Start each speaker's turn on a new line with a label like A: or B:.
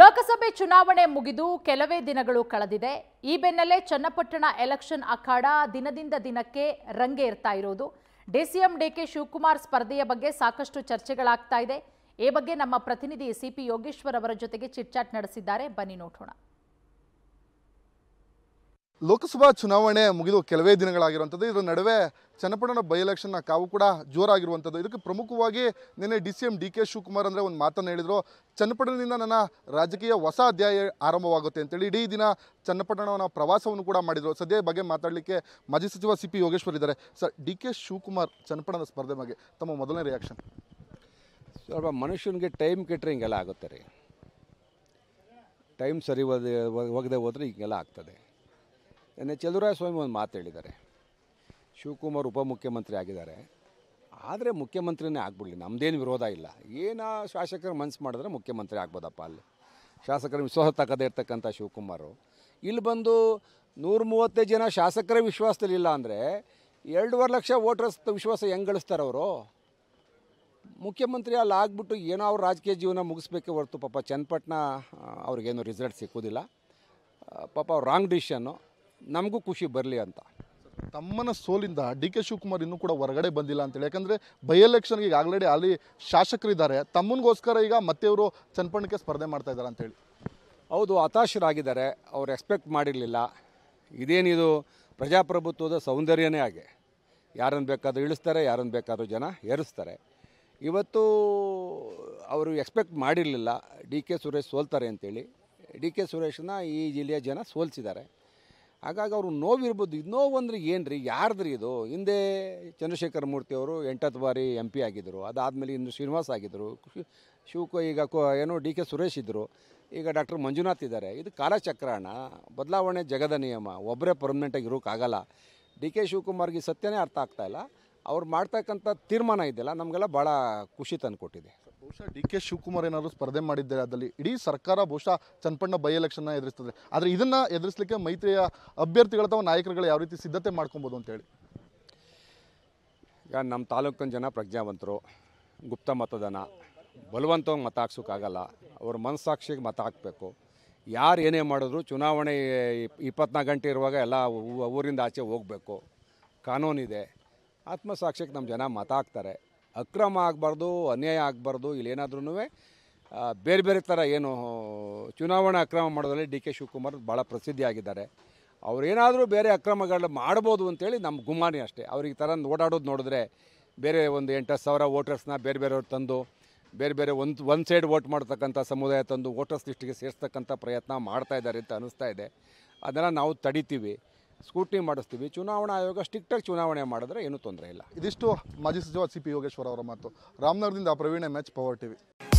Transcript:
A: ಲೋಕಸಭೆ ಚುನಾವಣೆ ಮುಗಿದು ಕೆಲವೇ ದಿನಗಳು ಕಳೆದಿದೆ ಈ ಬೆನ್ನಲ್ಲೇ ಚನ್ನಪಟ್ಟಣ ಎಲೆಕ್ಷನ್ ಅಖಾಡ ದಿನದಿಂದ ದಿನಕ್ಕೆ ರಂಗೇರ್ತಾ ಇರೋದು ಡಿಸಿಎಂ ಡಿಕೆ ಶಿವಕುಮಾರ್ ಸ್ಪರ್ಧೆಯ ಬಗ್ಗೆ ಸಾಕಷ್ಟು ಚರ್ಚೆಗಳಾಗ್ತಾ ಇದೆ ಈ ಬಗ್ಗೆ ನಮ್ಮ ಪ್ರತಿನಿಧಿ ಸಿಪಿ ಯೋಗೇಶ್ವರ್ ಅವರ ಜೊತೆಗೆ ಚಿಟ್ಚಾಟ್ ನಡೆಸಿದ್ದಾರೆ ಬನ್ನಿ ನೋಡೋಣ
B: ಲೋಕಸಭಾ ಚುನಾವಣೆ ಮುಗಿದು ಕೆಲವೇ ದಿನಗಳಾಗಿರುವಂಥದ್ದು ಇದರ ನಡುವೆ ಚನ್ನಪಟ್ಟಣ ಬೈ ಎಲೆಕ್ಷನ್ನ ಕಾವು ಕೂಡ ಜೋರಾಗಿರುವಂಥದ್ದು ಇದಕ್ಕೆ ಪ್ರಮುಖವಾಗಿ ನಿನ್ನೆ D C M D K Shivakumar ಅಂದರೆ ಒಂದು ಮಾತನ್ನು ಹೇಳಿದರು ಚನ್ನಪಟ್ಟಣದಿಂದ ನನ್ನ ರಾಜಕೀಯ ಹೊಸ ಅಧ್ಯಾಯ ಆರಂಭವಾಗುತ್ತೆ ಅಂತೇಳಿ ಇಡೀ ದಿನ ಚನ್ನಪಟ್ಟಣವನ್ನು ಪ್ರವಾಸವನ್ನು ಕೂಡ ಮಾಡಿದರು ಸದ್ಯ ಬಗ್ಗೆ ಮಾತಾಡಲಿಕ್ಕೆ ಮಾಜಿ ಸಚಿವ ಸಿ ಪಿ ಯೋಗೇಶ್ವರ್ ಇದ್ದಾರೆ ಸರ್ ಡಿ ಕೆ ಶಿವಕುಮಾರ್ ಚನ್ನಪಟ್ಟಣದ ಸ್ಪರ್ಧೆ ಬಗ್ಗೆ ತಮ್ಮ
A: ಮೊದಲನೇ ರಿಯಾಕ್ಷನ್ ಸ್ವಲ್ಪ ಮನುಷ್ಯನಿಗೆ ಟೈಮ್ ಕೆಟ್ಟರೆ ಹಿಂಗೆಲ್ಲ ಆಗುತ್ತೆ ರೀ ಟೈಮ್ ಸರಿ ಹೋಗದೆ ಹೋದರೆ ಹಿಂಗೆಲ್ಲ ಆಗ್ತದೆ ನೆನ್ನೆ ಚಲುವರಾಯ ಸ್ವಾಮಿ ಒಂದು ಮಾತು ಹೇಳಿದ್ದಾರೆ ಶಿವಕುಮಾರ್ ಉಪಮುಖ್ಯಮಂತ್ರಿ ಆಗಿದ್ದಾರೆ ಆದರೆ ಮುಖ್ಯಮಂತ್ರಿನೇ ಆಗ್ಬಿಡಲಿ ನಮ್ಮದೇನು ವಿರೋಧ ಇಲ್ಲ ಏನೋ ಶಾಸಕರು ಮನಸ್ಸು ಮಾಡಿದ್ರೆ ಮುಖ್ಯಮಂತ್ರಿ ಆಗ್ಬೋದಪ್ಪ ಅಲ್ಲಿ ಶಾಸಕರ ವಿಶ್ವಾಸ ತಗದೇ ಇರ್ತಕ್ಕಂಥ ಶಿವಕುಮಾರು ಇಲ್ಲಿ ಬಂದು ನೂರ ಮೂವತ್ತೈದು ಜನ ಶಾಸಕರ ವಿಶ್ವಾಸದಲ್ಲಿ ಇಲ್ಲ ಅಂದರೆ ಎರಡೂವರೆ ಲಕ್ಷ ವೋಟರ್ಸ್ ವಿಶ್ವಾಸ ಹೆಂಗೆ ಗಳಿಸ್ತಾರೆ ಅವರು ಮುಖ್ಯಮಂತ್ರಿ ಅಲ್ಲಿ ಆಗ್ಬಿಟ್ಟು ಏನೋ ಅವ್ರ ರಾಜಕೀಯ ಜೀವನ ಮುಗಿಸ್ಬೇಕು ಹೊರತು ಪಾಪ ಚನ್ನಪಟ್ಟಣ ಅವ್ರಿಗೇನು ರಿಸಲ್ಟ್ ಸಿಕ್ಕೋದಿಲ್ಲ ಪಾಪ ಅವ್ರು ರಾಂಗ್ ಡಿಸಿಷನ್ನು ನಮಗೂ ಖುಷಿ
B: ಬರಲಿ ಅಂತ ತಮ್ಮನ ಸೋಲಿಂದ ಡಿ ಕೆ ಶಿವಕುಮಾರ್ ಇನ್ನೂ ಕೂಡ ಹೊರಗಡೆ ಬಂದಿಲ್ಲ ಅಂತೇಳಿ ಯಾಕಂದರೆ ಬೈ ಎಲೆಕ್ಷನ್ಗೆ ಈಗ ಆಲ್ರೆಡಿ ಅಲ್ಲಿ ಶಾಸಕರಿದ್ದಾರೆ ತಮ್ಮನಿಗೋಸ್ಕರ ಈಗ ಮತ್ತೆ ಇವರು ಚನ್ನಪಣ್ಣಕ್ಕೆ ಸ್ಪರ್ಧೆ ಮಾಡ್ತಾ ಇದ್ದಾರೆ
A: ಅಂತೇಳಿ ಹೌದು ಹತಾಶರಾಗಿದ್ದಾರೆ ಅವ್ರು ಎಕ್ಸ್ಪೆಕ್ಟ್ ಮಾಡಿರಲಿಲ್ಲ ಇದೇನಿದು ಪ್ರಜಾಪ್ರಭುತ್ವದ ಸೌಂದರ್ಯನೇ ಹಾಗೆ ಯಾರನ್ನು ಬೇಕಾದರೂ ಇಳಿಸ್ತಾರೆ ಯಾರನ್ನು ಬೇಕಾದರೂ ಜನ ಏರಿಸ್ತಾರೆ ಇವತ್ತು ಅವರು ಎಕ್ಸ್ಪೆಕ್ಟ್ ಮಾಡಿರಲಿಲ್ಲ ಡಿ ಕೆ ಸುರೇಶ್ ಸೋಲ್ತಾರೆ ಅಂತೇಳಿ ಡಿ ಕೆ ಸುರೇಶನ ಈ ಜಿಲ್ಲೆಯ ಜನ ಸೋಲಿಸಿದ್ದಾರೆ ಹಾಗಾಗಿ ಅವರು ನೋವಿರ್ಬೋದು ನೋವು ಅಂದರೆ ಏನು ರೀ ಯಾರ್ದ್ರಿ ಇದು ಹಿಂದೆ ಚಂದ್ರಶೇಖರ ಮೂರ್ತಿ ಅವರು ಎಂಟತ್ತು ಬಾರಿ ಎಂ ಪಿ ಆಗಿದ್ದರು ಅದಾದಮೇಲೆ ಇಂದು ಶ್ರೀನಿವಾಸ್ ಆಗಿದ್ದರು ಶಿವಕೋ ಈಗ ಕೋ ಏನೋ ಡಿ ಕೆ ಸುರೇಶ್ ಇದ್ದರು ಈಗ ಡಾಕ್ಟರ್ ಮಂಜುನಾಥ್ ಇದ್ದಾರೆ ಇದು ಕಾಲಚಕ್ರಣ ಬದಲಾವಣೆ ಜಗದ ನಿಯಮ ಒಬ್ಬರೇ ಪರ್ಮನೆಂಟಾಗಿ ಇರೋಕ್ಕಾಗಲ್ಲ ಡಿ ಕೆ ಶಿವಕುಮಾರ್ಗೆ ಸತ್ಯನೇ ಅರ್ಥ ಆಗ್ತಾಯಿಲ್ಲ ಅವ್ರು ಮಾಡ್ತಕ್ಕಂಥ ತೀರ್ಮಾನ ಇದೆಯಲ್ಲ ನಮಗೆಲ್ಲ ಭಾಳ ಖುಷಿ ತಂದುಕೊಟ್ಟಿದೆ ಬಹುಶಃ ಡಿ ಕೆ ಶಿವಕುಮಾರ್ ಏನಾದ್ರು ಸ್ಪರ್ಧೆ ಮಾಡಿದ್ದಾರೆ ಅದರಲ್ಲಿ ಇಡೀ ಸರ್ಕಾರ
B: ಬಹುಶಃ ಚನ್ನಪಣ್ಣ ಬೈ ಎಲೆಕ್ಷನ್ನ ಎದುರಿಸ್ತದೆ ಆದರೆ ಇದನ್ನು ಎದುರಿಸಲಿಕ್ಕೆ ಮೈತ್ರಿಯ ಅಭ್ಯರ್ಥಿಗಳ ಅಥವಾ ನಾಯಕರುಗಳು ಯಾವ ರೀತಿ ಸಿದ್ಧತೆ ಮಾಡ್ಕೊಬೋದು ಅಂತೇಳಿ
A: ಈಗ ನಮ್ಮ ತಾಲೂಕಿನ ಜನ ಪ್ರಜ್ಞಾವಂತರು ಗುಪ್ತ ಮತದಾನ ಬಲವಂತವಾಗಿ ಮತ ಹಾಕ್ಸೋಕ್ಕಾಗಲ್ಲ ಅವ್ರ ಮನಸ್ಸಾಕ್ಷಿಗೆ ಮತ ಹಾಕಬೇಕು ಯಾರು ಏನೇ ಮಾಡಿದ್ರು ಚುನಾವಣೆ ಇಪ್ಪತ್ನಾಲ್ಕು ಗಂಟೆ ಇರುವಾಗ ಎಲ್ಲ ಊರಿಂದ ಆಚೆ ಹೋಗಬೇಕು ಕಾನೂನಿದೆ ಆತ್ಮಸಾಕ್ಷಿಗೆ ನಮ್ಮ ಜನ ಮತ ಹಾಕ್ತಾರೆ ಅಕ್ರಮ ಆಗಬಾರ್ದು ಅನ್ಯಾಯ ಆಗಬಾರ್ದು ಇಲ್ಲಿ ಏನಾದ್ರೂ ಬೇರೆ ಬೇರೆ ಥರ ಏನು ಚುನಾವಣೆ ಅಕ್ರಮ ಮಾಡೋದ್ರಲ್ಲಿ ಡಿ ಕೆ ಶಿವಕುಮಾರ್ ಭಾಳ ಪ್ರಸಿದ್ಧಿಯಾಗಿದ್ದಾರೆ ಅವರೇನಾದರೂ ಬೇರೆ ಅಕ್ರಮಗಳು ಮಾಡ್ಬೋದು ಅಂತೇಳಿ ನಮ್ಮ ಗುಮಾನಿ ಅಷ್ಟೇ ಅವ್ರಿಗೆ ಥರ ಓಡಾಡೋದು ನೋಡಿದ್ರೆ ಬೇರೆ ಒಂದು ಎಂಟು ಸಾವಿರ ವೋಟರ್ಸ್ನ ಬೇರೆ ಬೇರೆಯವ್ರು ತಂದು ಬೇರೆ ಬೇರೆ ಒಂದು ಒಂದು ಸೈಡ್ ವೋಟ್ ಮಾಡ್ತಕ್ಕಂಥ ಸಮುದಾಯ ತಂದು ವೋಟರ್ಸ್ ಲಿಸ್ಟಿಗೆ ಸೇರಿಸ್ತಕ್ಕಂಥ ಪ್ರಯತ್ನ ಮಾಡ್ತಾ ಇದ್ದಾರೆ ಅಂತ ಅನ್ನಿಸ್ತಾ ಇದೆ ಅದನ್ನು ನಾವು ತಡಿತೀವಿ ಸ್ಕೂಟಿ ಮಾಡಿಸ್ತೀವಿ ಚುನಾವಣಾ ಆಯೋಗ ಸ್ಟ್ರಿಕ್ಟಾಗಿ ಚುನಾವಣೆ ಮಾಡಿದ್ರೆ ಏನೂ ತೊಂದರೆ ಇಲ್ಲ ಇದಿಷ್ಟು
B: ಮಾಜಿ ಸಚಿವ ಸಿ ಪಿ ಯೋಗೇಶ್ವರ ಅವರ ಮಾತು ರಾಮನಗರದಿಂದ ಪ್ರವೀಣ್ ಮ್ಯಾಚ್ ಪವರ್ ಟಿವಿ